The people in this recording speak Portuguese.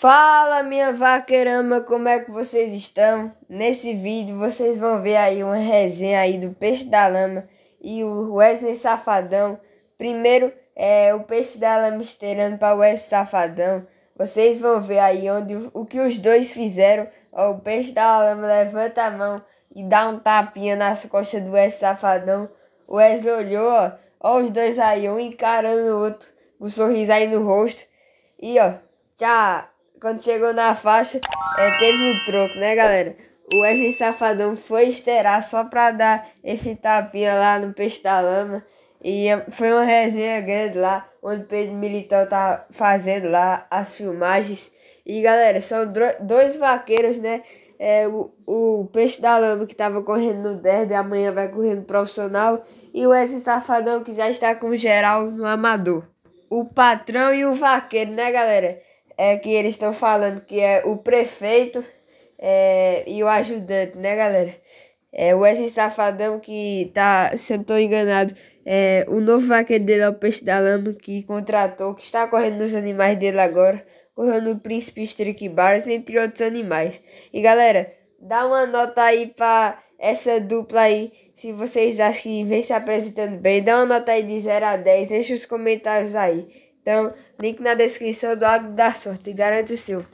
Fala minha vaquerama, como é que vocês estão? Nesse vídeo vocês vão ver aí uma resenha aí do Peixe da Lama e o Wesley Safadão. Primeiro é o Peixe da Lama esteirando para o Wesley Safadão. Vocês vão ver aí onde o que os dois fizeram. Ó, o Peixe da Lama levanta a mão e dá um tapinha nas costas do Wesley Safadão. O Wesley olhou, ó, ó os dois aí, um encarando o outro, com um sorriso aí no rosto. E ó, tchau! Quando chegou na faixa, é, teve um troco, né, galera? O Wesley Safadão foi esterar só pra dar esse tapinha lá no peixe da lama. E é, foi uma resenha grande lá, onde o Pedro Militão tá fazendo lá as filmagens. E galera, são dois vaqueiros, né? É, o, o Peixe da Lama que tava correndo no derby, amanhã vai correndo profissional. E o Wesley Safadão que já está com geral no amador. O patrão e o vaqueiro, né galera? é que eles estão falando que é o prefeito é, e o ajudante, né, galera? É o Wesley Safadão que tá, se eu não tô enganado, é, o novo vaqueiro dele é o Peixe da Lama que contratou, que está correndo nos animais dele agora. Correu no Príncipe Strickbaras, entre outros animais. E galera, dá uma nota aí pra essa dupla aí. Se vocês acham que vem se apresentando bem, dá uma nota aí de 0 a 10. Deixa os comentários aí. Então, link na descrição do Águia da Sorte. Garante o seu.